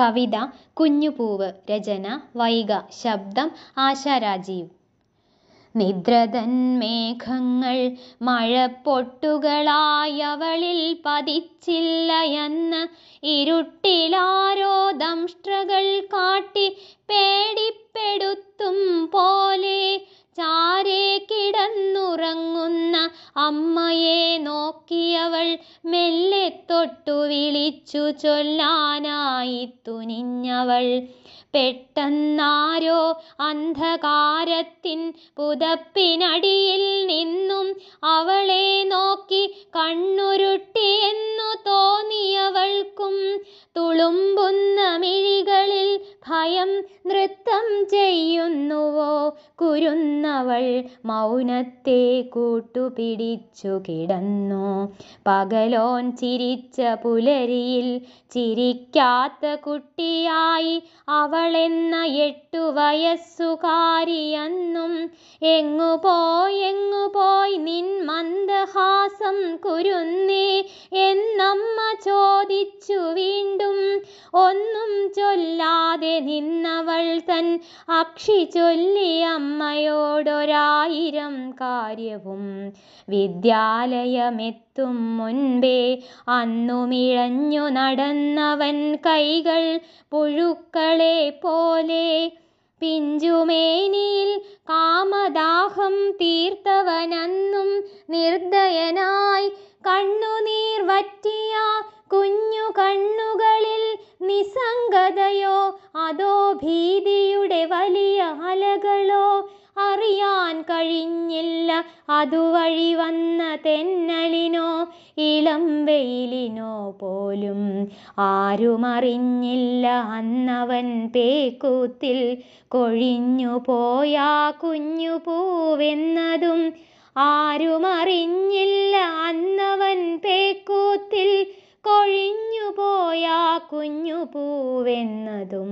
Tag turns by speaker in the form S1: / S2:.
S1: കവിത കുഞ്ഞുപൂവ് രചന വൈഗ ശബ്ദം ആശാ രാജീവ് നിദ്രതൻ മേഘങ്ങൾ മഴപ്പൊട്ടുകളായവളിൽ എന്ന് ഇരുട്ടിലാരോ ദംഷ്ട്രകൾ കാട്ടി പേടിപ്പെടുത്തും പോലെ ചാരേ കിടന്നുറങ്ങുന്ന അമ്മയെ നോക്കിയവൾ മെല്ലെ തൊട്ടു വിളിച്ചു ചൊല്ലാനാ തുനിഞ്ഞവൾ പെട്ടെന്നാരോ അന്ധകാരത്തിൻ പുതപ്പിനടിയിൽ നിന്നും അവളെ നേരം നൃത്തം ചെയ്യുന്നുവോ കുരുന്നവൾ മൗനത്തെ കൂട്ടുപിടിച്ചു കിടന്നു പകലോൻ ചിരിച്ച പുലരിയിൽ ചിരിക്കാത്ത കുട്ടിയായി അവളെന്ന എട്ടു വയസ്സുകാരിയെന്നും എങ്ങുപോയെങ്ങുപോയി നിൻ മന്ദഹാസം കുരുന്നേ എന്നമ്മ ചോദിച്ചു വീ ഒന്നും ചൊല്ലാതെ നിന്നവൾ തൻ അക്ഷി ചൊല്ലി അമ്മയോടൊരായിരം കാര്യവും വിദ്യാലയമെത്തും മുൻപേ അന്നുമിഴഞ്ഞു നടന്നവൻ കൈകൾ പുഴുക്കളെ പോലെ പിഞ്ചുമേനിയിൽ കാമദാഹം തീർത്തവനെന്നും നിർദ്ദയനായി കണ്ണുനീർ വറ്റിയ കുഞ്ഞു കണ്ണു ഭീതിയുടെ വലിയ അലകളോ അറിയാൻ കഴിഞ്ഞില്ല അതുവഴി വന്ന തെന്നലിനോ ഇളം വെയിലിനോ പോലും ആരുമറിഞ്ഞില്ല അന്നവൻ പേക്കൂത്തിൽ കൊഴിഞ്ഞു പോയാ കുഞ്ഞു പൂവെന്നതും ആരുമറിഞ്ഞില്ല അന്നവൻ പേക്കൂത്തിൽ കൊഴിഞ്ഞു പോയാ കുഞ്ഞു പൂവെന്നതും